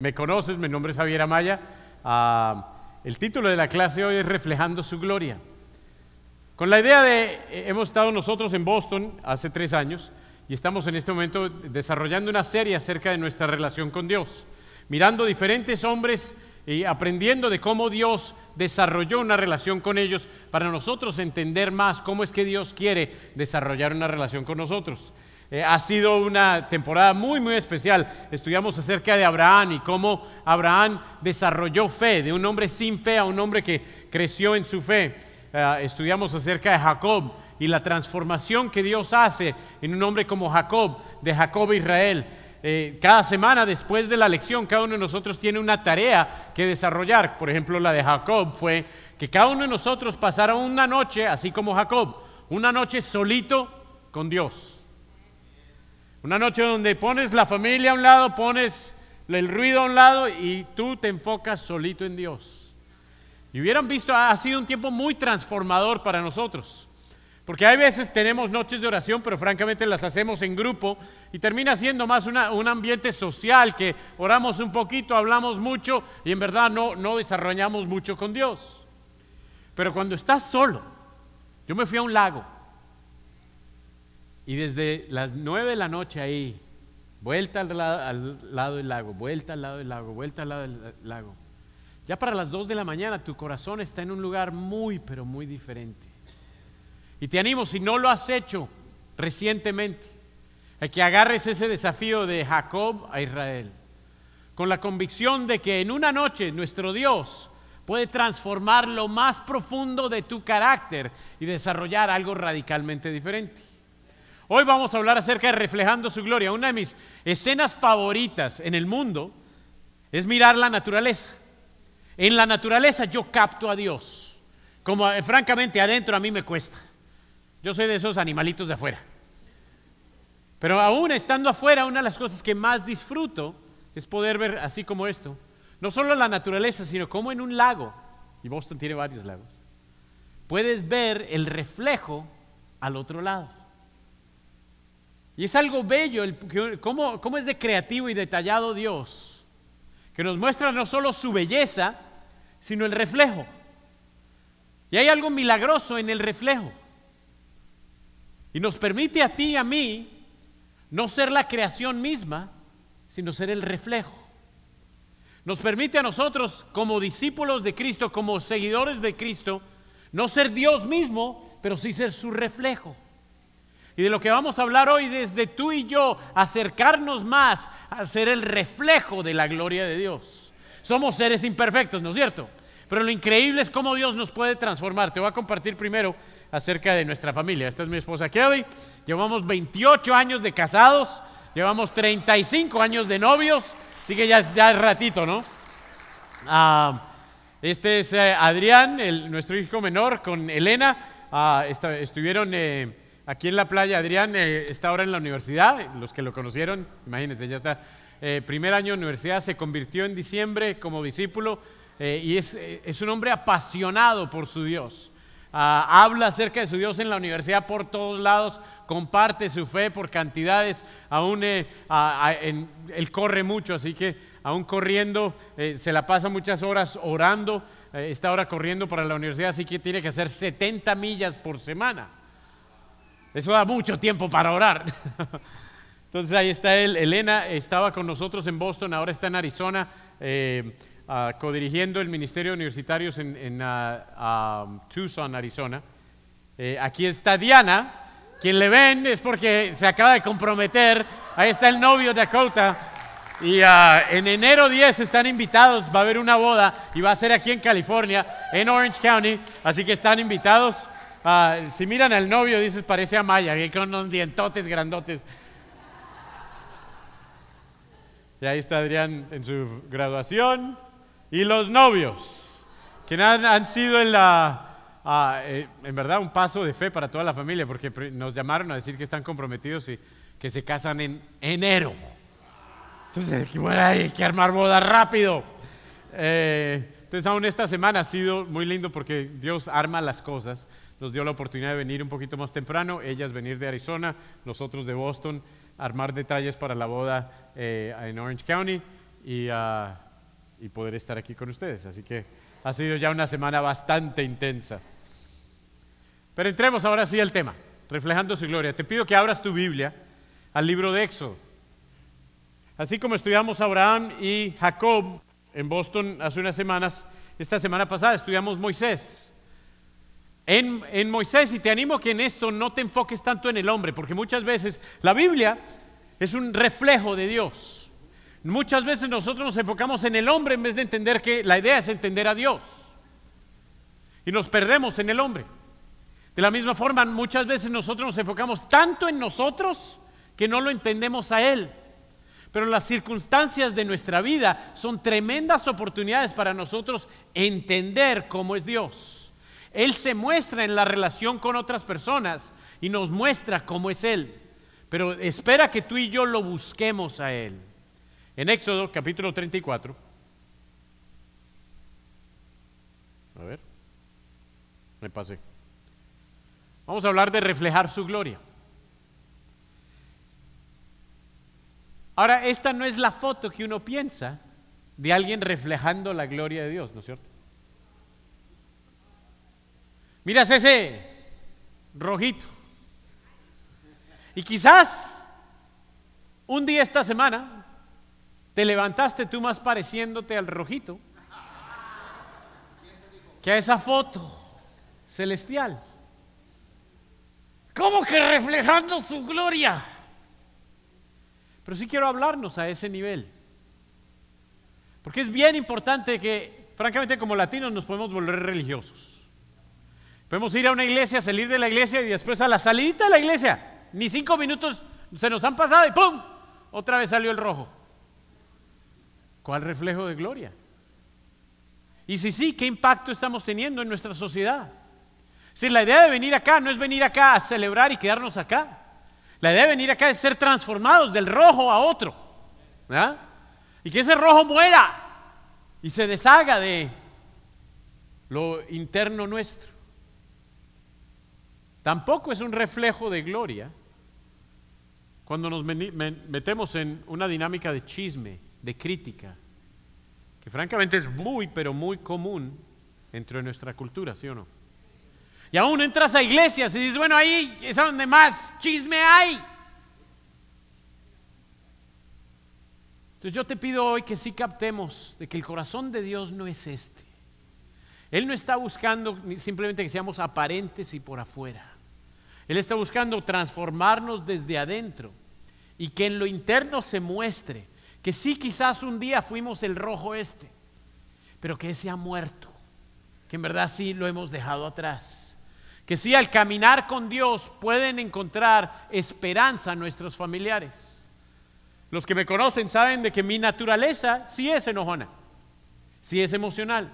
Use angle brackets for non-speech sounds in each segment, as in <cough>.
Me conoces, mi nombre es Javier Amaya. Ah, el título de la clase hoy es Reflejando su Gloria. Con la idea de, eh, hemos estado nosotros en Boston hace tres años y estamos en este momento desarrollando una serie acerca de nuestra relación con Dios, mirando diferentes hombres y aprendiendo de cómo Dios desarrolló una relación con ellos para nosotros entender más cómo es que Dios quiere desarrollar una relación con nosotros. Eh, ha sido una temporada muy, muy especial. Estudiamos acerca de Abraham y cómo Abraham desarrolló fe, de un hombre sin fe a un hombre que creció en su fe. Eh, estudiamos acerca de Jacob y la transformación que Dios hace en un hombre como Jacob, de Jacob a Israel. Eh, cada semana después de la lección, cada uno de nosotros tiene una tarea que desarrollar. Por ejemplo, la de Jacob fue que cada uno de nosotros pasara una noche, así como Jacob, una noche solito con Dios una noche donde pones la familia a un lado, pones el ruido a un lado y tú te enfocas solito en Dios. Y hubieran visto, ha sido un tiempo muy transformador para nosotros. Porque hay veces tenemos noches de oración, pero francamente las hacemos en grupo y termina siendo más un ambiente social que oramos un poquito, hablamos mucho y en verdad no, no desarrollamos mucho con Dios. Pero cuando estás solo, yo me fui a un lago y desde las nueve de la noche ahí, vuelta al lado, del lago, vuelta al lado del lago, vuelta al lado del lago. Ya para las dos de la mañana tu corazón está en un lugar muy, pero muy diferente. Y te animo, si no lo has hecho recientemente, a que agarres ese desafío de Jacob a Israel, con la convicción de que en una noche nuestro Dios puede transformar lo más profundo de tu carácter y desarrollar algo radicalmente diferente. Hoy vamos a hablar acerca de reflejando su gloria. Una de mis escenas favoritas en el mundo es mirar la naturaleza. En la naturaleza yo capto a Dios. Como eh, francamente adentro a mí me cuesta. Yo soy de esos animalitos de afuera. Pero aún estando afuera, una de las cosas que más disfruto es poder ver así como esto. No solo la naturaleza, sino como en un lago, y Boston tiene varios lagos, puedes ver el reflejo al otro lado. Y es algo bello como cómo es de creativo y detallado Dios, que nos muestra no solo su belleza, sino el reflejo. Y hay algo milagroso en el reflejo. Y nos permite a ti y a mí no ser la creación misma, sino ser el reflejo. Nos permite a nosotros como discípulos de Cristo, como seguidores de Cristo, no ser Dios mismo, pero sí ser su reflejo. Y de lo que vamos a hablar hoy es de tú y yo, acercarnos más a ser el reflejo de la gloria de Dios. Somos seres imperfectos, ¿no es cierto? Pero lo increíble es cómo Dios nos puede transformar. Te voy a compartir primero acerca de nuestra familia. Esta es mi esposa Kelly. Llevamos 28 años de casados, llevamos 35 años de novios, así que ya, ya es ratito, ¿no? Ah, este es eh, Adrián, nuestro hijo menor, con Elena. Ah, estuvieron eh, aquí en la playa. Adrián eh, está ahora en la universidad, los que lo conocieron, imagínense, ya está. Eh, primer año de universidad, se convirtió en diciembre como discípulo eh, y es, un hombre apasionado por su Dios. Ah, habla acerca de su Dios en la universidad por todos lados, comparte su fe por cantidades, aún él corre mucho, así que aún corriendo, se la pasa muchas horas orando, está ahora corriendo para la universidad, así que tiene que hacer 70 millas por semana. Eso da mucho tiempo para orar. <laughs> Entonces ahí está él. Elena estaba con nosotros en Boston, ahora está en Arizona, eh, ah, codirigiendo el Ministerio de Universitarios en, ah, ah, Tucson, Arizona. Eh, aquí está Diana. Quien le ven es porque se acaba de comprometer. Ahí está el novio de Dakota. Y en enero 10 están invitados, va a haber una boda y va a ser aquí en California, en Orange County. Así que están invitados. Ah, si miran al novio, dices, parece a Maya, que con unos dientotes grandotes. Y ahí está Adrián en su graduación. Y los novios, que han, sido en la... Ah, eh, en verdad un paso de fe para toda la familia, porque nos llamaron a decir que están comprometidos y que se casan en enero. Entonces, hay que armar boda rápido. Eh, entonces, aún esta semana ha sido muy lindo porque Dios arma las cosas nos dio la oportunidad de venir un poquito más temprano, ellas venir de Arizona, nosotros de Boston, armar detalles para la boda eh, en Orange County y, ah, y poder estar aquí con ustedes. Así que ha sido ya una semana bastante intensa. Pero entremos ahora sí al tema, reflejando su gloria. Te pido que abras tu Biblia al libro de Éxodo. Así como estudiamos Abraham y Jacob en Boston hace unas semanas, esta semana pasada estudiamos Moisés en, Moisés y te animo que en esto no te enfoques tanto en el hombre, porque muchas veces la Biblia es un reflejo de Dios. Muchas veces nosotros nos enfocamos en el hombre en vez de entender que la idea es entender a Dios. Y nos perdemos en el hombre. De la misma forma, muchas veces nosotros nos enfocamos tanto en nosotros que no lo entendemos a Él. Pero las circunstancias de nuestra vida son tremendas oportunidades para nosotros entender cómo es Dios. Él se muestra en la relación con otras personas y nos muestra cómo es Él. Pero espera que tú y yo lo busquemos a Él. En Éxodo capítulo 34. A ver, me pasé. Vamos a hablar de reflejar su gloria. Ahora, esta no es la foto que uno piensa de alguien reflejando la gloria de Dios, ¿no es cierto? Miras ese rojito. Y quizás un día esta semana te levantaste tú más pareciéndote al rojito que a esa foto celestial. Como que reflejando su gloria? Pero sí quiero hablarnos a ese nivel. Porque es bien importante que, francamente, como latinos nos podemos volver religiosos. Podemos ir a una iglesia, salir de la iglesia y después a la salidita de la iglesia. Ni cinco minutos se nos han pasado y ¡pum! Otra vez salió el rojo. ¿Cuál reflejo de gloria? Y si sí, ¿qué impacto estamos teniendo en nuestra sociedad? Si la idea de venir acá no es venir acá a celebrar y quedarnos acá. La idea de venir acá es ser transformados del rojo a otro. ¿verdad? Y que ese rojo muera y se deshaga de lo interno nuestro. Tampoco es un reflejo de gloria cuando nos metemos en una dinámica de chisme, de crítica, que francamente es muy, pero muy común dentro de nuestra cultura, ¿sí o no? Y aún entras a iglesias y dices, bueno, ahí es donde más chisme hay. Entonces yo te pido hoy que sí captemos de que el corazón de Dios no es este. Él no está buscando simplemente que seamos aparentes y por afuera. Él está buscando transformarnos desde adentro y que en lo interno se muestre que sí quizás un día fuimos el rojo este, pero que ese ha muerto, que en verdad sí lo hemos dejado atrás. Que sí al caminar con Dios pueden encontrar esperanza nuestros familiares. Los que me conocen saben de que mi naturaleza sí es enojona, sí es emocional.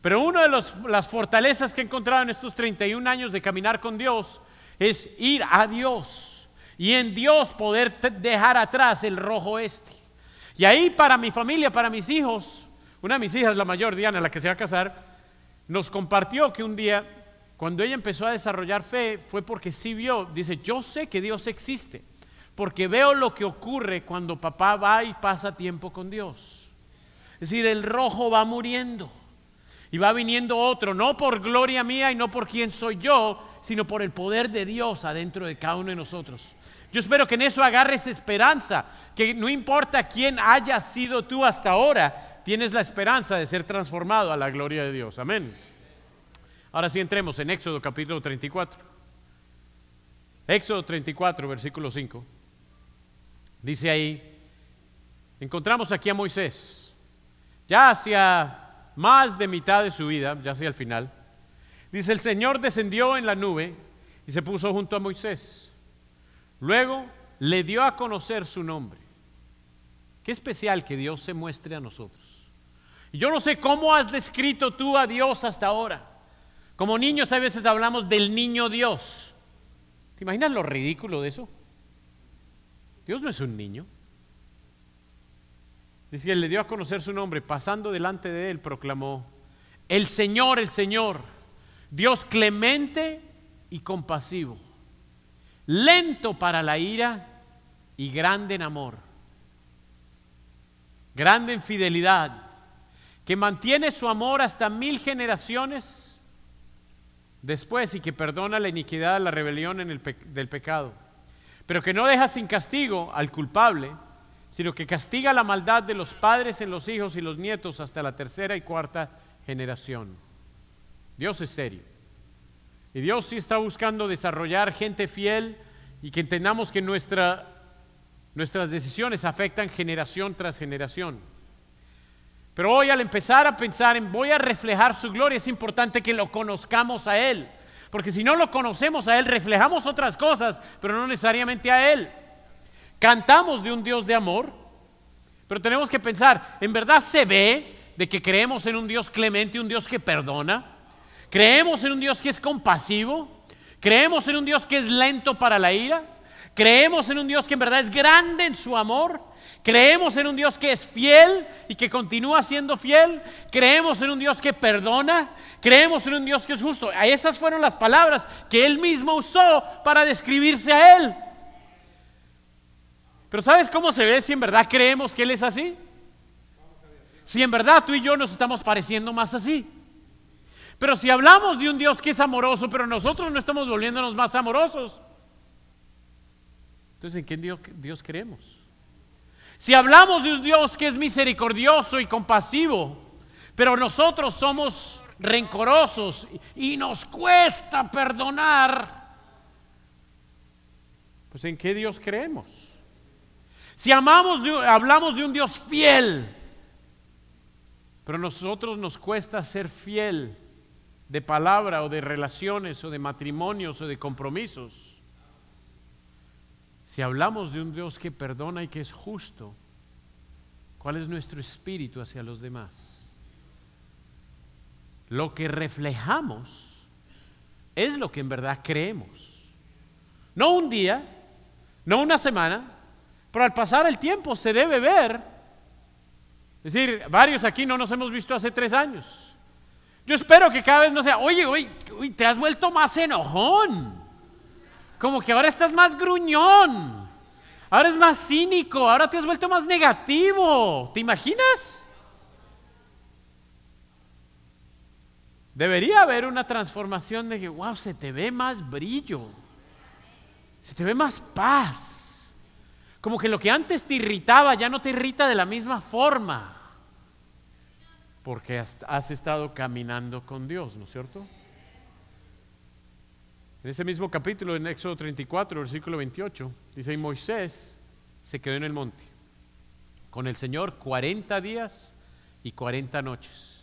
Pero una de las fortalezas que he encontrado en estos 31 años de caminar con Dios es ir a Dios y en Dios poder dejar atrás el rojo este. Y ahí para mi familia, para mis hijos, una de mis hijas, la mayor, Diana, la que se va a casar, nos compartió que un día, cuando ella empezó a desarrollar fe, fue porque sí vio, dice, yo sé que Dios existe, porque veo lo que ocurre cuando papá va y pasa tiempo con Dios. Es decir, el rojo va muriendo. Y va viniendo otro, no por gloria mía y no por quién soy yo, sino por el poder de Dios adentro de cada uno de nosotros. Yo espero que en eso agarres esperanza, que no importa quién haya sido tú hasta ahora, tienes la esperanza de ser transformado a la gloria de Dios. Amén. Ahora sí entremos en Éxodo capítulo 34. Éxodo 34, versículo 5. Dice ahí, encontramos aquí a Moisés, ya hacia más de mitad de su vida, ya sea el final, dice, el Señor descendió en la nube y se puso junto a Moisés. Luego le dio a conocer su nombre. Qué especial que Dios se muestre a nosotros. yo no sé cómo has descrito tú a Dios hasta ahora. Como niños a veces hablamos del niño Dios. ¿Te imaginas lo ridículo de eso? Dios no es un niño. Dice que le dio a conocer su nombre, pasando delante de él, proclamó, el Señor, el Señor, Dios clemente y compasivo, lento para la ira y grande en amor, grande en fidelidad, que mantiene su amor hasta mil generaciones después y que perdona la iniquidad, la rebelión en el del pecado, pero que no deja sin castigo al culpable sino que castiga la maldad de los padres en los hijos y los nietos hasta la tercera y cuarta generación. Dios es serio. Y Dios sí está buscando desarrollar gente fiel y que entendamos que nuestras decisiones afectan generación tras generación. Pero hoy al empezar a pensar en voy a reflejar su gloria, es importante que lo conozcamos a Él. Porque si no lo conocemos a Él, reflejamos otras cosas, pero no necesariamente a Él. Cantamos de un Dios de amor, pero tenemos que pensar, ¿en verdad se ve de que creemos en un Dios clemente, un Dios que perdona? ¿Creemos en un Dios que es compasivo? ¿Creemos en un Dios que es lento para la ira? ¿Creemos en un Dios que en verdad es grande en su amor? ¿Creemos en un Dios que es fiel y que continúa siendo fiel? ¿Creemos en un Dios que perdona? ¿Creemos en un Dios que es justo? Esas fueron las palabras que él mismo usó para describirse a él. Pero ¿sabes cómo se ve si en verdad creemos que Él es así? Si en verdad tú y yo nos estamos pareciendo más así. Pero si hablamos de un Dios que es amoroso, pero nosotros no estamos volviéndonos más amorosos, entonces ¿en qué Dios, Dios creemos? Si hablamos de un Dios que es misericordioso y compasivo, pero nosotros somos rencorosos y nos cuesta perdonar, pues ¿en qué Dios creemos? Si amamos, hablamos de un Dios fiel, pero a nosotros nos cuesta ser fiel de palabra o de relaciones o de matrimonios o de compromisos. Si hablamos de un Dios que perdona y que es justo, ¿cuál es nuestro espíritu hacia los demás? Lo que reflejamos es lo que en verdad creemos. No un día, no una semana, pero al pasar el tiempo se debe ver. Es decir, varios aquí no nos hemos visto hace tres años. Yo espero que cada vez no sea, oye, oye, te has vuelto más enojón. Como que ahora estás más gruñón. Ahora es más cínico, ahora te has vuelto más negativo. ¿Te imaginas? Debería haber una transformación de que, wow, se te ve más brillo, se te ve más paz. Como que lo que antes te irritaba ya no te irrita de la misma forma. Porque has estado caminando con Dios, ¿no es cierto? En ese mismo capítulo, en Éxodo 34, versículo 28, dice, y Moisés se quedó en el monte con el Señor 40 días y 40 noches.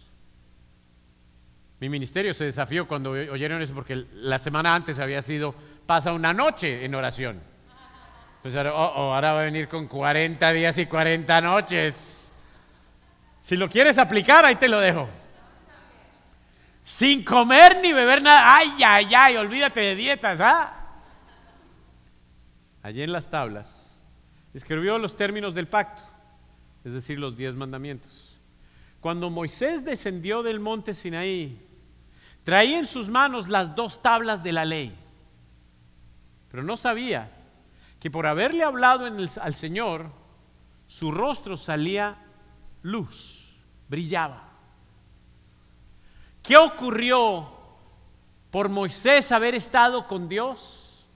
Mi ministerio se desafió cuando oyeron eso porque la semana antes había sido, pasa una noche en oración. Pues oh, oh, ahora, va a venir con 40 días y 40 noches. Si lo quieres aplicar, ahí te lo dejo. Sin comer ni beber nada. Ay, ay, ay, olvídate de dietas, ¿ah? Allí en las tablas escribió los términos del pacto, es decir, los diez mandamientos. Cuando Moisés descendió del monte Sinaí, traía en sus manos las dos tablas de la ley, pero no sabía que por haberle hablado al Señor, su rostro salía luz, brillaba. ¿Qué ocurrió por Moisés haber estado con Dios?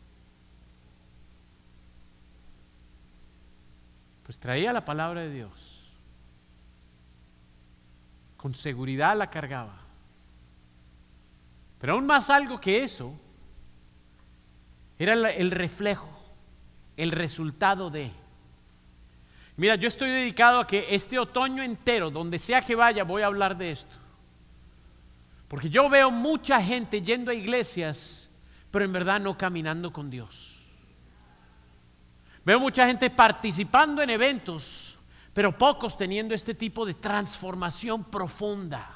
Pues traía la palabra de Dios. Con seguridad la cargaba. Pero aún más algo que eso, era el reflejo el resultado de... Mira, yo estoy dedicado a que este otoño entero, donde sea que vaya, voy a hablar de esto. Porque yo veo mucha gente yendo a iglesias, pero en verdad no caminando con Dios. Veo mucha gente participando en eventos, pero pocos teniendo este tipo de transformación profunda.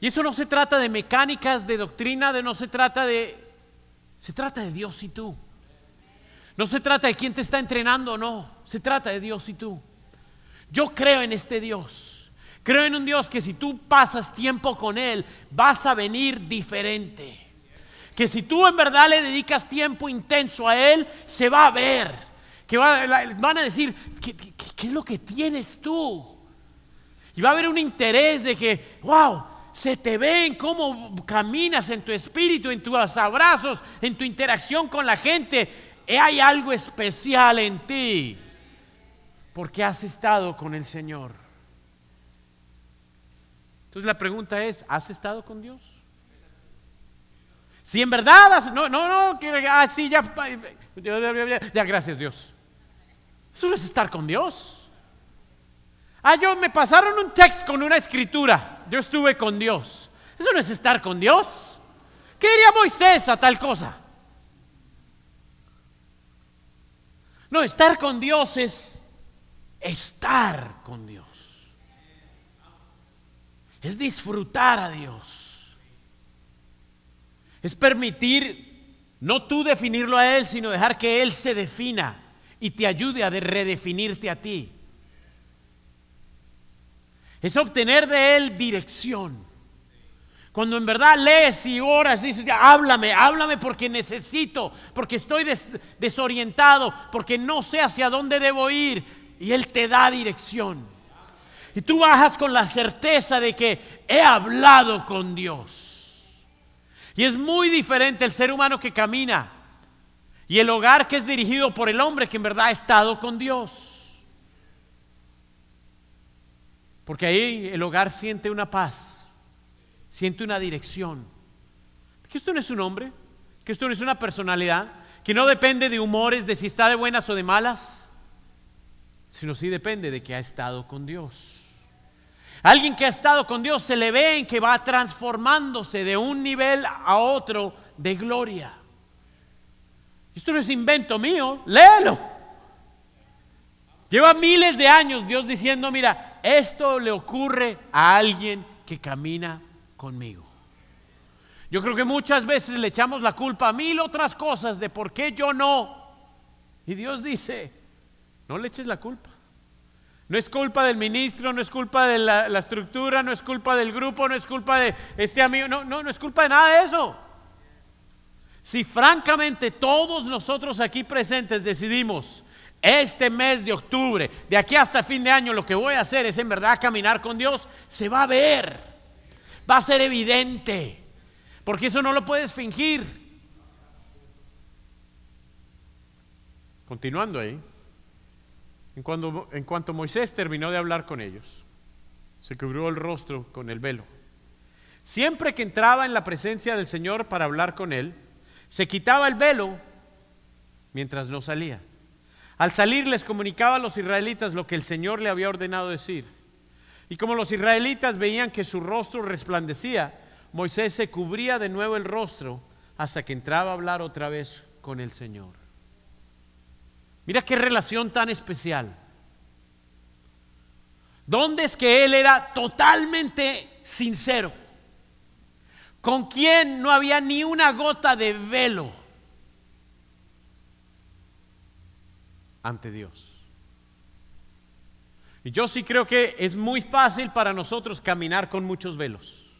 Y eso no se trata de mecánicas, de doctrina, de no se trata de se trata de Dios y tú. No se trata de quién te está entrenando no. Se trata de Dios y tú. Yo creo en este Dios. Creo en un Dios que si tú pasas tiempo con Él, vas a venir diferente. Que si tú en verdad le dedicas tiempo intenso a Él, se va a ver. Que van a decir, ¿qué, qué es lo que tienes tú? Y va a haber un interés de que, wow, se te ve en cómo caminas, en tu espíritu, en tus abrazos, en tu interacción con la gente. Eh, hay algo especial en ti porque has estado con el Señor. Entonces la pregunta es, ¿has estado con Dios? Si en verdad, no, no, no, que, ah, ya, ya, gracias Dios. Eso es estar con Dios. Ah, yo me pasaron un texto con una escritura. Yo estuve con Dios. Eso no es estar con Dios. ¿Qué diría Moisés a tal cosa? No, estar con Dios es estar con Dios. Es disfrutar a Dios. Es permitir, no tú definirlo a Él, sino dejar que Él se defina y te ayude a redefinirte a ti. Es obtener de Él dirección. Cuando en verdad lees y oras, dices, háblame, háblame porque necesito, porque estoy desorientado, porque no sé hacia dónde debo ir. Y Él te da dirección. Y tú bajas con la certeza de que he hablado con Dios. Y es muy diferente el ser humano que camina y el hogar que es dirigido por el hombre que en verdad ha estado con Dios. Porque ahí el hogar siente una paz, siente una dirección. Que esto no es un hombre, que esto no es una personalidad, que no depende de humores, de si está de buenas o de malas, sino sí depende de que ha estado con Dios. Alguien que ha estado con Dios se le ve en que va transformándose de un nivel a otro de gloria. Esto no es invento mío, léelo. Lleva miles de años Dios diciendo, mira, esto le ocurre a alguien que camina conmigo. Yo creo que muchas veces le echamos la culpa a mil otras cosas de por qué yo no. Y Dios dice, no le eches la culpa. No es culpa del ministro, no es culpa de la, estructura, no es culpa del grupo, no es culpa de este amigo, no, no, no es culpa de nada de eso. Si francamente todos nosotros aquí presentes decidimos, este mes de octubre, de aquí hasta fin de año, lo que voy a hacer es en verdad caminar con Dios, se va a ver, va a ser evidente, porque eso no lo puedes fingir. Continuando ahí, en cuando en cuanto Moisés terminó de hablar con ellos, se cubrió el rostro con el velo. Siempre que entraba en la presencia del Señor para hablar con él, se quitaba el velo mientras no salía. Al salir les comunicaba a los israelitas lo que el Señor le había ordenado decir. Y como los israelitas veían que su rostro resplandecía, Moisés se cubría de nuevo el rostro hasta que entraba a hablar otra vez con el Señor. Mira qué relación tan especial. ¿Dónde es que él era totalmente sincero? Con quien no había ni una gota de velo ante Dios. Y yo sí creo que es muy fácil para nosotros caminar con muchos velos.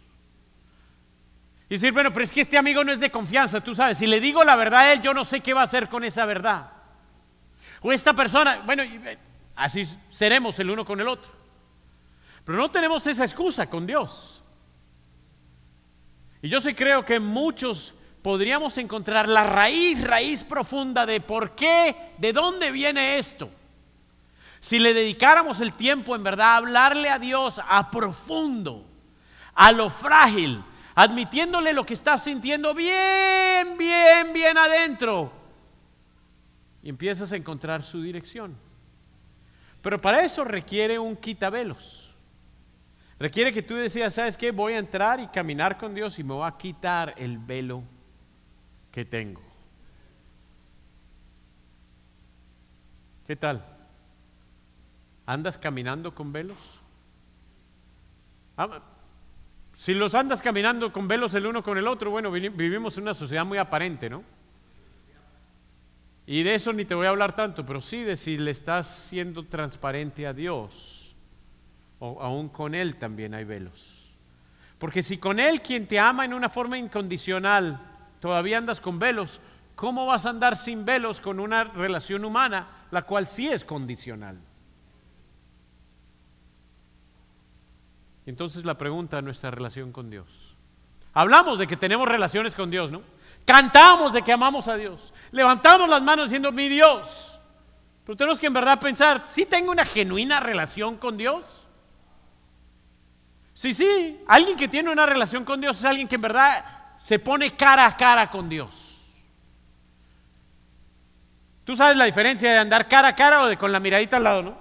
Y decir, bueno, pero es que este amigo no es de confianza, tú sabes, si le digo la verdad a él, yo no sé qué va a hacer con esa verdad. O esta persona, bueno, eh, así seremos el uno con el otro. Pero no tenemos esa excusa con Dios. Y yo sí creo que muchos podríamos encontrar la raíz, raíz profunda de por qué, de dónde viene esto. Si le dedicáramos el tiempo en verdad a hablarle a Dios a profundo, a lo frágil, admitiéndole lo que estás sintiendo bien, bien, bien adentro, y empiezas a encontrar su dirección. Pero para eso requiere un quitabelos. Requiere que tú decidas, ¿sabes qué? Voy a entrar y caminar con Dios y me voy a quitar el velo que tengo. ¿Qué tal? ¿Andas caminando con velos? Ah, si los andas caminando con velos el uno con el otro, bueno, vivimos en una sociedad muy aparente, ¿no? Y de eso ni te voy a hablar tanto, pero sí de si le estás siendo transparente a Dios, o aún con Él también hay velos. Porque si con Él quien te ama en una forma incondicional, todavía andas con velos, ¿cómo vas a andar sin velos con una relación humana, la cual sí es condicional? Entonces la pregunta es nuestra relación con Dios. Hablamos de que tenemos relaciones con Dios, ¿no? Cantamos de que amamos a Dios. Levantamos las manos diciendo, mi Dios. Pero tenemos que en verdad pensar, ¿sí tengo una genuina relación con Dios? Sí, sí, alguien que tiene una relación con Dios es alguien que en verdad se pone cara a cara con Dios. Tú sabes la diferencia de andar cara a cara o de con la miradita al lado, ¿no?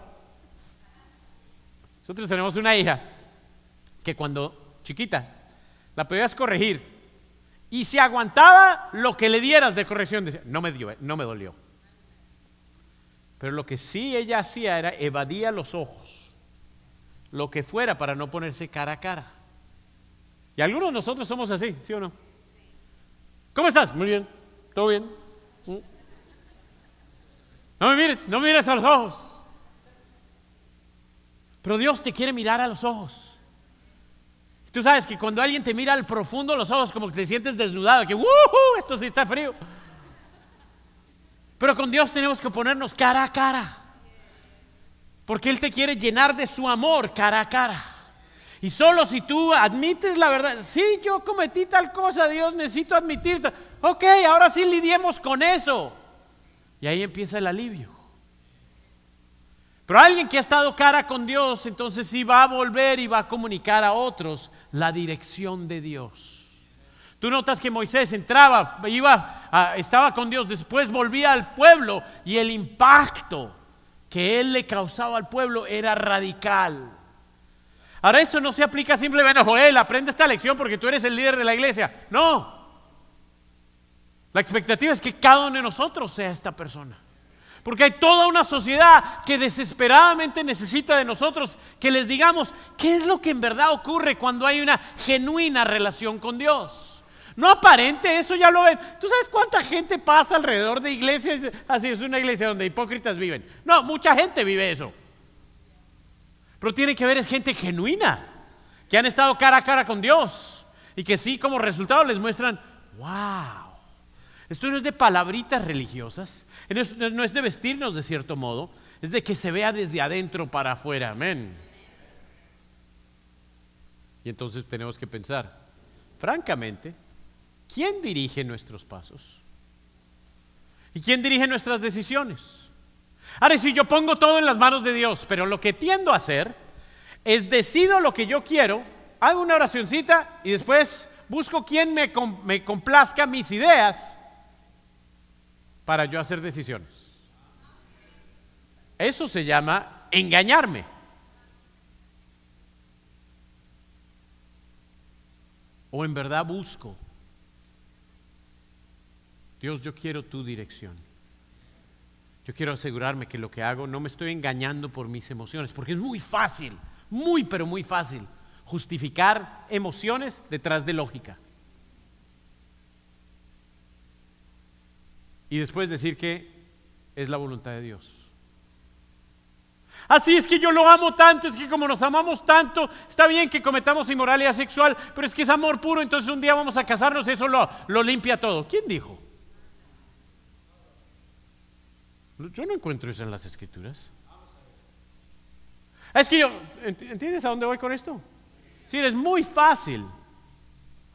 Nosotros tenemos una hija que cuando chiquita la podías corregir y se aguantaba lo que le dieras de corrección, no me dio, eh, no me dolió. Pero lo que sí ella hacía era evadía los ojos, lo que fuera para no ponerse cara a cara. Y algunos de nosotros somos así, ¿sí o no? ¿Cómo estás? Muy bien, todo bien. ¿Mm? No me mires, no me mires a los ojos. Pero Dios te quiere mirar a los ojos. Tú sabes que cuando alguien te mira al profundo los ojos, como que te sientes desnudado, que uh, esto sí está frío. Pero con Dios tenemos que ponernos cara a cara. Porque Él te quiere llenar de su amor cara a cara. Y solo si tú admites la verdad, sí, yo cometí tal cosa, Dios, necesito admitir. Ok, ahora sí lidiemos con eso. Y ahí empieza el alivio. Pero alguien que ha estado cara con Dios, entonces sí va a volver y va a comunicar a otros la dirección de Dios. Tú notas que Moisés entraba, iba, estaba con Dios, después volvía al pueblo y el impacto que él le causaba al pueblo era radical. Ahora eso no se aplica simplemente, a Joel, aprende esta lección porque tú eres el líder de la iglesia. No. La expectativa es que cada uno de nosotros sea esta persona. Porque hay toda una sociedad que desesperadamente necesita de nosotros que les digamos qué es lo que en verdad ocurre cuando hay una genuina relación con Dios. No aparente, eso ya lo ven. ¿Tú sabes cuánta gente pasa alrededor de iglesias? Así es una iglesia donde hipócritas viven. No, mucha gente vive eso. Pero tiene que haber es gente genuina, que han estado cara a cara con Dios y que sí como resultado les muestran, wow, esto no es de palabritas religiosas, no es de vestirnos de cierto modo, es de que se vea desde adentro para afuera, amén. Y entonces tenemos que pensar, francamente, ¿quién dirige nuestros pasos? ¿Y quién dirige nuestras decisiones? Ahora, si yo pongo todo en las manos de Dios, pero lo que tiendo a hacer es decido lo que yo quiero, hago una oracioncita y después busco quien me complazca mis ideas para yo hacer decisiones. Eso se llama engañarme. O en verdad busco. Dios, yo quiero tu dirección. Yo quiero asegurarme que lo que hago no me estoy engañando por mis emociones, porque es muy fácil, muy pero muy fácil justificar emociones detrás de lógica. Y después decir que es la voluntad de Dios. Así es que yo lo amo tanto, es que como nos amamos tanto, está bien que cometamos inmoralidad sexual, pero es que es amor puro, entonces un día vamos a casarnos, eso lo, lo limpia todo. ¿Quién dijo? Yo no encuentro eso en las escrituras. Es que yo, ¿entiendes a dónde voy con esto? Sí, es muy fácil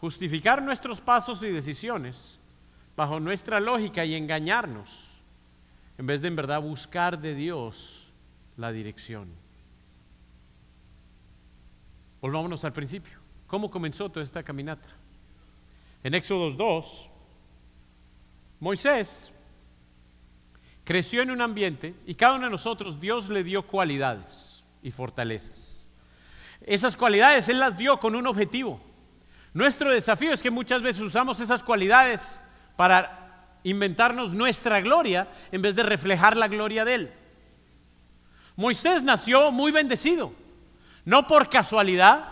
justificar nuestros pasos y decisiones bajo nuestra lógica y engañarnos, en vez de en verdad buscar de Dios la dirección. Volvámonos al principio. ¿Cómo comenzó toda esta caminata? En Éxodos 2, Moisés creció en un ambiente y cada uno de nosotros Dios le dio cualidades y fortalezas. Esas cualidades Él las dio con un objetivo. Nuestro desafío es que muchas veces usamos esas cualidades para inventarnos nuestra gloria en vez de reflejar la gloria de Él. Moisés nació muy bendecido, no por casualidad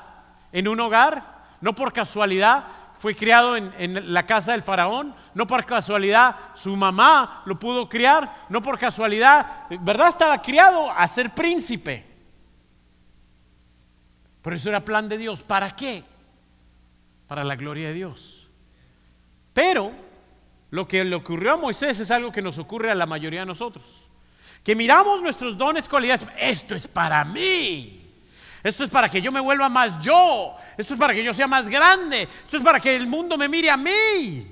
en un hogar, no por casualidad fue criado en, la casa del faraón, no por casualidad su mamá lo pudo criar, no por casualidad, ¿verdad? Estaba criado a ser príncipe. Pero eso era plan de Dios. ¿Para qué? Para la gloria de Dios. Pero lo que le ocurrió a Moisés es algo que nos ocurre a la mayoría de nosotros. Que miramos nuestros dones, cualidades, esto es para mí. Esto es para que yo me vuelva más yo. Esto es para que yo sea más grande. Esto es para que el mundo me mire a mí.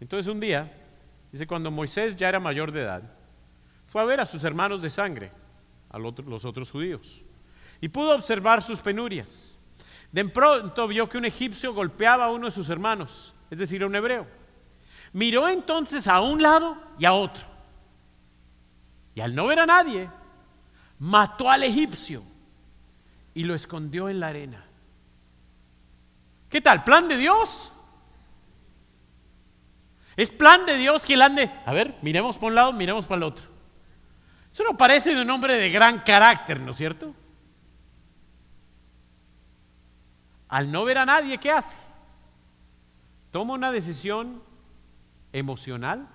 Entonces un día, dice, cuando Moisés ya era mayor de edad, fue a ver a sus hermanos de sangre, a los otros judíos, y pudo observar sus penurias. De pronto vio que un egipcio golpeaba a uno de sus hermanos, es decir, a un hebreo. Miró entonces a un lado y a otro. Y al no ver a nadie, mató al egipcio y lo escondió en la arena. ¿Qué tal? ¿Plan de Dios? Es plan de Dios que él ande. A ver, miremos para un lado, miremos para el otro. Eso no parece de un hombre de gran carácter, ¿no es cierto? Al no ver a nadie, ¿qué hace? Toma una decisión emocional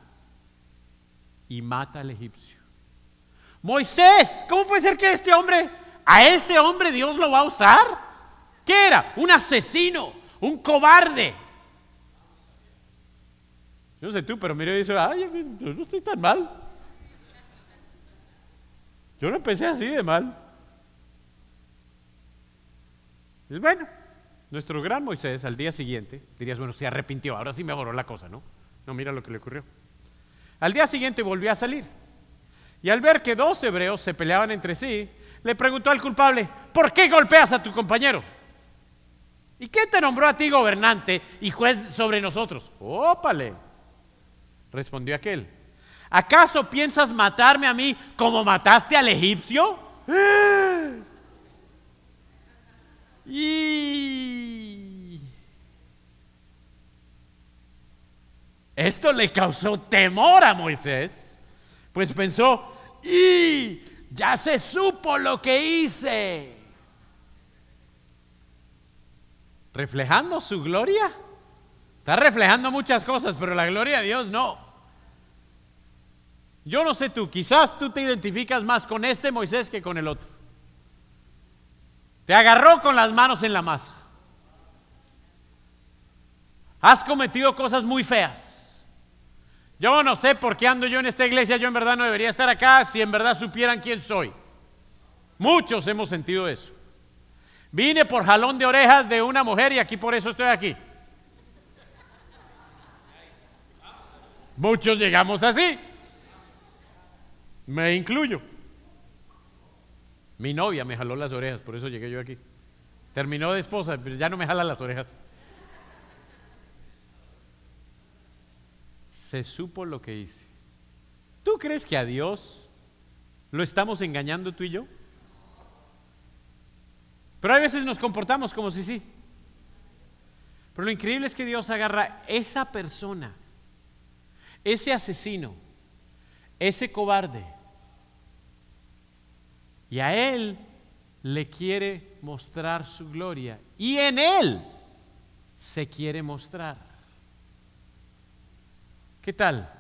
y mata al egipcio. Moisés, ¿cómo puede ser que este hombre ¿A ese hombre Dios lo va a usar? ¿Qué era? Un asesino, un cobarde. Yo no sé tú, pero mire, dice, ay, yo no estoy tan mal. Yo no pensé así de mal. Es bueno, nuestro gran Moisés al día siguiente, dirías, bueno, se arrepintió, ahora sí mejoró la cosa, ¿no? No, mira lo que le ocurrió. Al día siguiente volvió a salir. Y al ver que dos hebreos se peleaban entre sí, le preguntó al culpable, ¿por qué golpeas a tu compañero? ¿Y qué te nombró a ti gobernante y juez sobre nosotros? Ópale, respondió aquel. ¿Acaso piensas matarme a mí como mataste al egipcio? <gasps> Y esto le causó temor a Moisés, pues pensó, y ya se supo lo que hice. Reflejando su gloria. Está reflejando muchas cosas, pero la gloria de Dios no. Yo no sé tú, quizás tú te identificas más con este Moisés que con el otro. Te agarró con las manos en la masa. Has cometido cosas muy feas. Yo no sé por qué ando yo en esta iglesia, yo en verdad no debería estar acá si en verdad supieran quién soy. Muchos hemos sentido eso. Vine por jalón de orejas de una mujer y aquí por eso estoy aquí. Muchos llegamos así. Me incluyo. Mi novia me jaló las orejas, por eso llegué yo aquí. Terminó de esposa, pero ya no me jala las orejas. se supo lo que hice. ¿Tú crees que a Dios lo estamos engañando tú y yo? Pero a veces nos comportamos como si sí. Pero lo increíble es que Dios agarra esa persona, ese asesino, ese cobarde, y a Él le quiere mostrar su gloria. Y en Él se quiere mostrar. ¿Qué tal?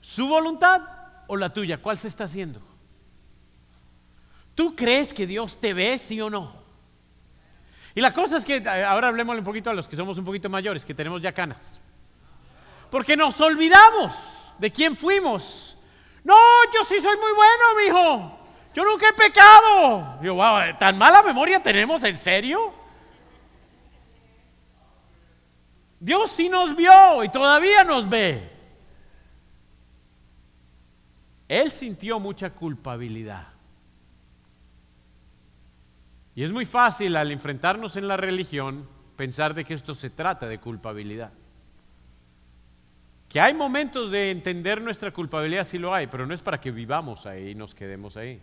¿Su voluntad o la tuya? ¿Cuál se está haciendo? ¿Tú crees que Dios te ve, sí o no? Y la cosa es que eh, ahora hablemos un poquito a los que somos un poquito mayores, que tenemos ya canas. Porque nos olvidamos de quién fuimos. No, yo sí soy muy bueno, mijo. Yo nunca he pecado. Yo, wow, eh, tan mala memoria tenemos, ¿en serio? Dios sí nos vio y todavía nos ve. Él sintió mucha culpabilidad. Y es muy fácil al enfrentarnos en la religión pensar de que esto se trata de culpabilidad. Que hay momentos de entender nuestra culpabilidad, si lo hay, pero no es para que vivamos ahí y nos quedemos ahí.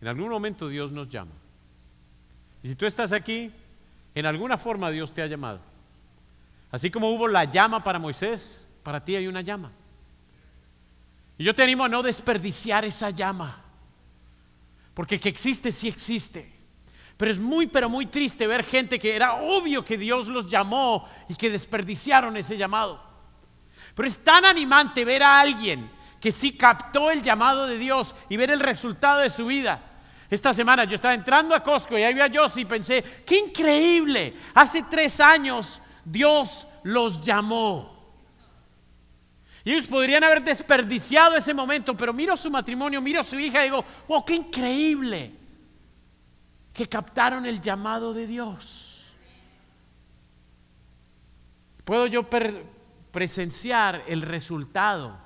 En algún momento Dios nos llama. Y si tú estás aquí, en alguna forma Dios te ha llamado. Así como hubo la llama para Moisés, para ti hay una llama yo te animo a no desperdiciar esa llama, porque que existe, sí existe. Pero es muy, pero muy triste ver gente que era obvio que Dios los llamó y que desperdiciaron ese llamado. Pero es tan animante ver a alguien que sí captó el llamado de Dios y ver el resultado de su vida. Esta semana yo estaba entrando a Costco y ahí vi a Josie y pensé, qué increíble, hace tres años Dios los llamó. Y ellos podrían haber desperdiciado ese momento, pero miro su matrimonio, miro a su hija y digo, ¡Oh, qué increíble que captaron el llamado de Dios. Puedo yo presenciar el resultado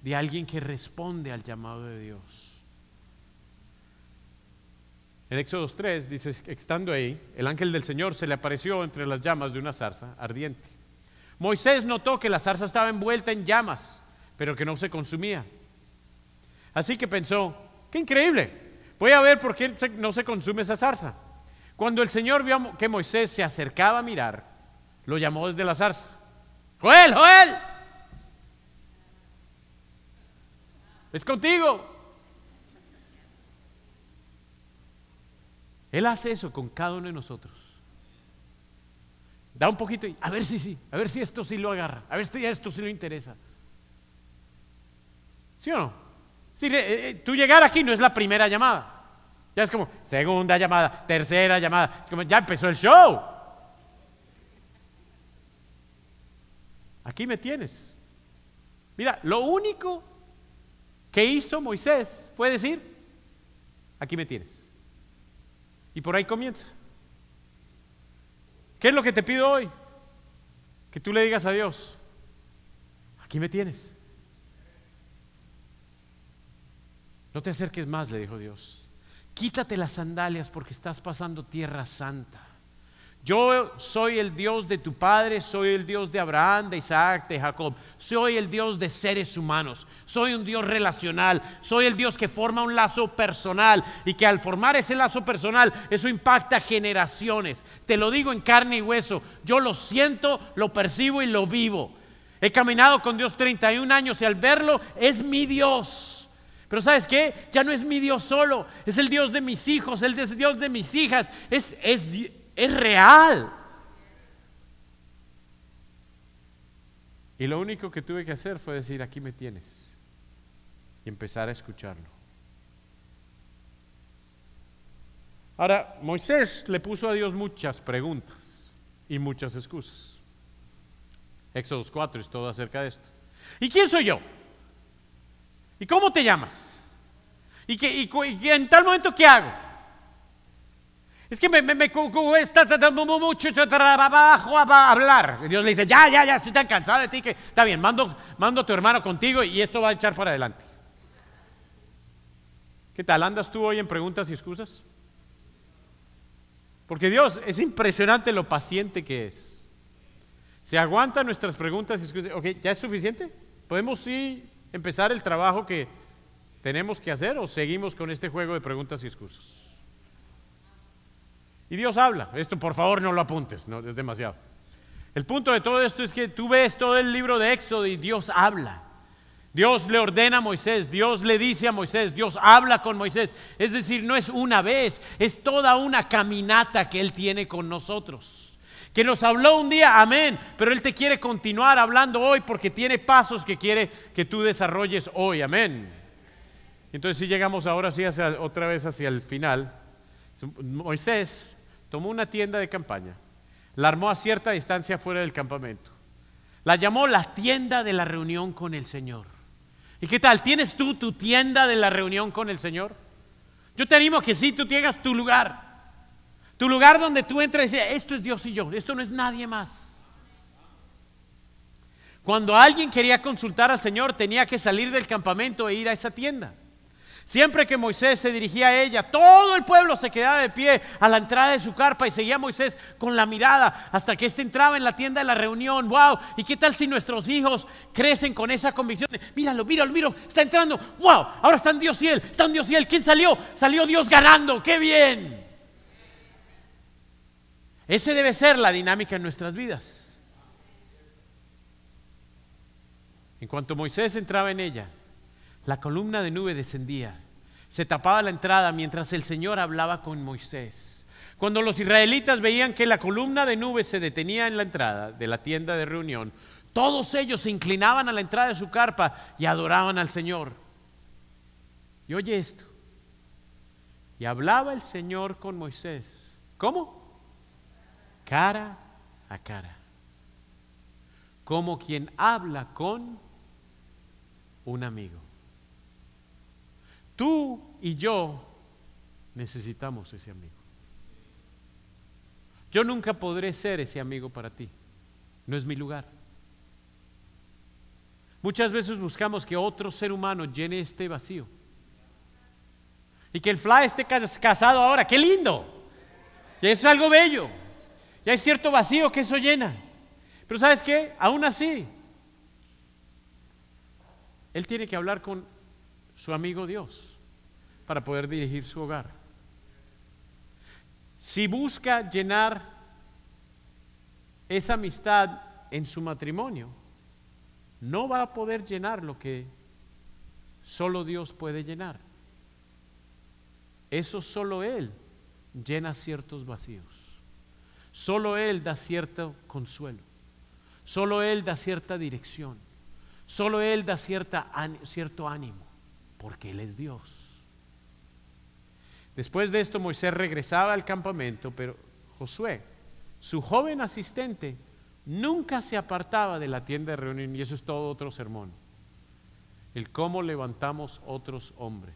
de alguien que responde al llamado de Dios. En Éxodo 3 dice, estando ahí, el ángel del Señor se le apareció entre las llamas de una zarza ardiente. Moisés notó que la zarza estaba envuelta en llamas, pero que no se consumía. Así que pensó, qué increíble, voy a ver por qué no se consume esa zarza. Cuando el Señor vio que Moisés se acercaba a mirar, lo llamó desde la zarza. Joel, Joel, es contigo. Él hace eso con cada uno de nosotros da un poquito y a ver si sí, a ver si esto sí lo agarra, a ver si esto sí lo interesa. ¿Sí o no? Si eh, eh, tú llegar aquí no es la primera llamada. Ya es como segunda llamada, tercera llamada, como ya empezó el show. Aquí me tienes. Mira, lo único que hizo Moisés fue decir, aquí me tienes. Y por ahí comienza. ¿Qué es lo que te pido hoy? Que tú le digas a Dios, aquí me tienes. No te acerques más, le dijo Dios. Quítate las sandalias porque estás pasando tierra santa. Yo soy el Dios de tu padre, soy el Dios de Abraham, de Isaac, de Jacob. Soy el Dios de seres humanos. Soy un Dios relacional. Soy el Dios que forma un lazo personal y que al formar ese lazo personal, eso impacta generaciones. Te lo digo en carne y hueso. Yo lo siento, lo percibo y lo vivo. He caminado con Dios 31 años y al verlo es mi Dios. Pero ¿sabes qué? Ya no es mi Dios solo, es el Dios de mis hijos, el Dios de mis hijas, es, Dios es real. Y lo único que tuve que hacer fue decir, aquí me tienes. Y empezar a escucharlo. Ahora, Moisés le puso a Dios muchas preguntas y muchas excusas. éxodo 4 es todo acerca de esto. ¿Y quién soy yo? ¿Y cómo te llamas? ¿Y, qué, en tal momento qué hago? Es que me, me, me cuesta mucho a hablar. Dios le dice, ya, ya, ya, estoy tan cansado de ti que está bien, mando, mando a tu hermano contigo y esto va a echar para adelante. ¿Qué tal? ¿Andas tú hoy en preguntas y excusas? Porque Dios es impresionante lo paciente que es. Se aguanta nuestras preguntas y excusas. Ok, ¿ya es suficiente? ¿Podemos sí empezar el trabajo que tenemos que hacer o seguimos con este juego de preguntas y excusas? Y Dios habla. Esto por favor no lo apuntes, no, es demasiado. El punto de todo esto es que tú ves todo el libro de Éxodo y Dios habla. Dios le ordena a Moisés, Dios le dice a Moisés, Dios habla con Moisés. Es decir, no es una vez, es toda una caminata que Él tiene con nosotros. Que nos habló un día, amén, pero Él te quiere continuar hablando hoy porque tiene pasos que quiere que tú desarrolles hoy, amén. Entonces si llegamos ahora sí hacia, otra vez hacia el final, Moisés Tomó una tienda de campaña, la armó a cierta distancia fuera del campamento. La llamó la tienda de la reunión con el Señor. ¿Y qué tal? ¿Tienes tú tu tienda de la reunión con el Señor? Yo te animo que sí, tú tengas tu lugar. Tu lugar donde tú entras y dices, esto es Dios y yo, esto no es nadie más. Cuando alguien quería consultar al Señor, tenía que salir del campamento e ir a esa tienda. Siempre que Moisés se dirigía a ella, todo el pueblo se quedaba de pie a la entrada de su carpa y seguía a Moisés con la mirada hasta que éste entraba en la tienda de la reunión. ¡Wow! ¿Y qué tal si nuestros hijos crecen con esa convicción? míralo, míralo, míralo, está entrando. ¡Wow! Ahora en Dios y él, en Dios y él. ¿Quién salió? Salió Dios ganando. ¡Qué bien! Esa debe ser la dinámica en nuestras vidas. En cuanto Moisés entraba en ella, la columna de nube descendía, se tapaba la entrada mientras el Señor hablaba con Moisés. Cuando los israelitas veían que la columna de nube se detenía en la entrada de la tienda de reunión, todos ellos se inclinaban a la entrada de su carpa y adoraban al Señor. Y oye esto. Y hablaba el Señor con Moisés. ¿Cómo? Cara a cara. Como quien habla con un amigo. Tú y yo necesitamos ese amigo. Yo nunca podré ser ese amigo para ti. No es mi lugar. Muchas veces buscamos que otro ser humano llene este vacío. Y que el fly esté casado ahora. ¡Qué lindo! Y eso es algo bello. Y hay cierto vacío que eso llena. Pero ¿sabes qué? Aún así, él tiene que hablar con su amigo Dios para poder dirigir su hogar. Si busca llenar esa amistad en su matrimonio, no va a poder llenar lo que solo Dios puede llenar. Eso solo Él llena ciertos vacíos. Solo Él da cierto consuelo. Solo Él da cierta dirección. Solo Él da cierta, cierto ánimo porque Él es Dios. Después de esto Moisés regresaba al campamento, pero Josué, su joven asistente, nunca se apartaba de la tienda de reunión, y eso es todo otro sermón, el cómo levantamos otros hombres.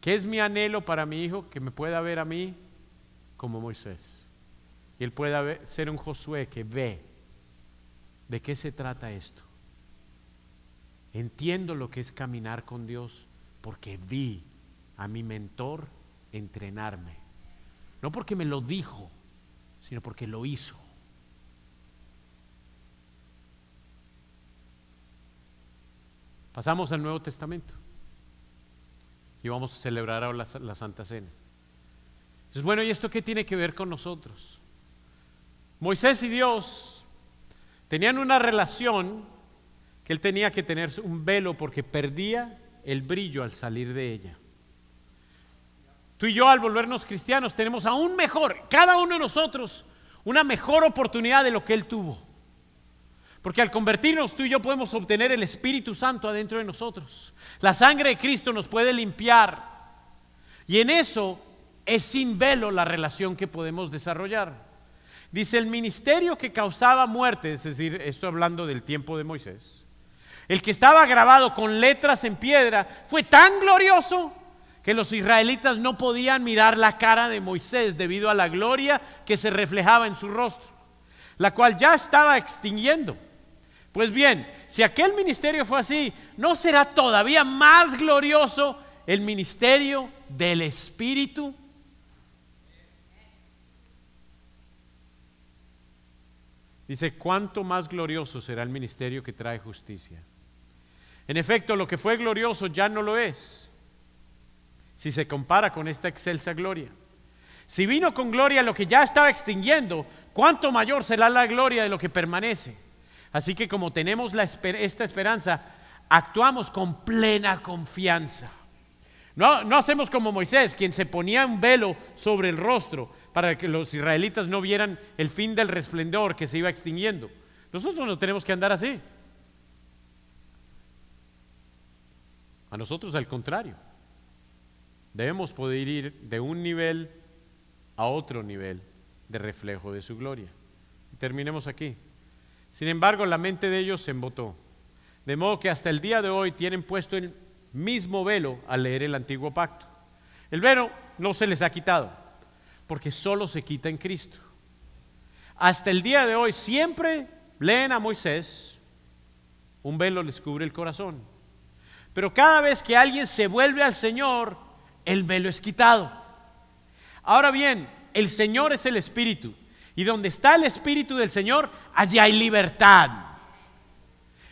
¿Qué es mi anhelo para mi hijo? Que me pueda ver a mí como Moisés. Y él pueda ser un Josué que ve de qué se trata esto. Entiendo lo que es caminar con Dios porque vi a mi mentor entrenarme. No porque me lo dijo, sino porque lo hizo. Pasamos al Nuevo Testamento y vamos a celebrar ahora la, Santa Cena. Es bueno, ¿y esto qué tiene que ver con nosotros? Moisés y Dios tenían una relación que él tenía que tener un velo porque perdía el brillo al salir de ella. Tú y yo al volvernos cristianos tenemos aún mejor, cada uno de nosotros, una mejor oportunidad de lo que él tuvo. Porque al convertirnos tú y yo podemos obtener el Espíritu Santo adentro de nosotros. La sangre de Cristo nos puede limpiar. Y en eso es sin velo la relación que podemos desarrollar. Dice, el ministerio que causaba muerte, es decir, estoy hablando del tiempo de Moisés, el que estaba grabado con letras en piedra fue tan glorioso que los israelitas no podían mirar la cara de Moisés debido a la gloria que se reflejaba en su rostro, la cual ya estaba extinguiendo. Pues bien, si aquel ministerio fue así, ¿no será todavía más glorioso el ministerio del Espíritu? Dice, ¿cuánto más glorioso será el ministerio que trae justicia? En efecto, lo que fue glorioso ya no lo es, si se compara con esta excelsa gloria. Si vino con gloria lo que ya estaba extinguiendo, ¿cuánto mayor será la gloria de lo que permanece? Así que como tenemos esta esperanza, actuamos con plena confianza. No, no hacemos como Moisés, quien se ponía un velo sobre el rostro para que los israelitas no vieran el fin del resplendor que se iba extinguiendo. Nosotros no tenemos que andar así. A nosotros al contrario. Debemos poder ir de un nivel a otro nivel de reflejo de su gloria. terminemos aquí. Sin embargo, la mente de ellos se embotó. De modo que hasta el día de hoy tienen puesto el mismo velo al leer el antiguo pacto. El velo no se les ha quitado, porque solo se quita en Cristo. Hasta el día de hoy siempre leen a Moisés, un velo les cubre el corazón. Pero cada vez que alguien se vuelve al Señor, el velo es quitado. Ahora bien, el Señor es el Espíritu. Y donde está el Espíritu del Señor, allí hay libertad.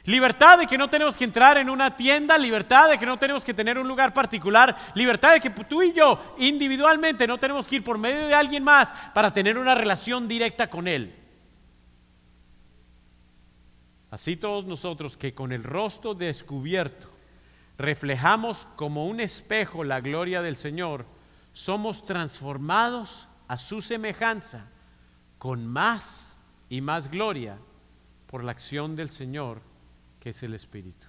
Libertad de que no tenemos que entrar en una tienda, libertad de que no tenemos que tener un lugar particular, libertad de que tú y yo individualmente no tenemos que ir por medio de alguien más para tener una relación directa con Él. Así todos nosotros que con el rostro descubierto reflejamos como un espejo la gloria del Señor, somos transformados a su semejanza con más y más gloria por la acción del Señor, que es el Espíritu.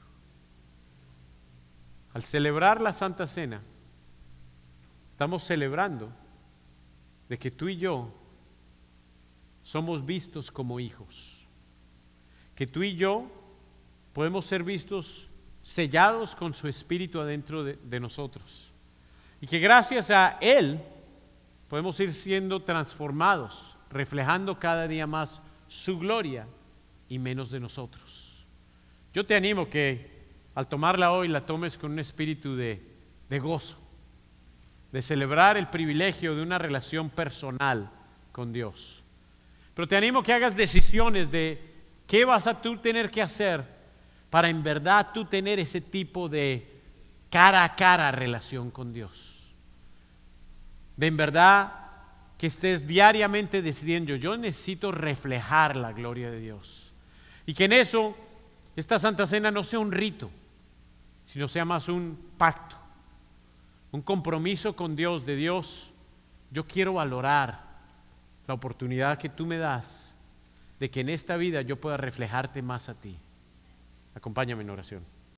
Al celebrar la Santa Cena, estamos celebrando de que tú y yo somos vistos como hijos, que tú y yo podemos ser vistos sellados con su espíritu adentro de, nosotros. Y que gracias a Él podemos ir siendo transformados, reflejando cada día más su gloria y menos de nosotros. Yo te animo que al tomarla hoy la tomes con un espíritu de, de gozo, de celebrar el privilegio de una relación personal con Dios. Pero te animo que hagas decisiones de qué vas a tú tener que hacer para en verdad tú tener ese tipo de cara a cara relación con Dios. De en verdad que estés diariamente decidiendo, yo necesito reflejar la gloria de Dios. Y que en eso esta Santa Cena no sea un rito, sino sea más un pacto, un compromiso con Dios, de Dios, yo quiero valorar la oportunidad que tú me das de que en esta vida yo pueda reflejarte más a ti. Acompáñame en oración.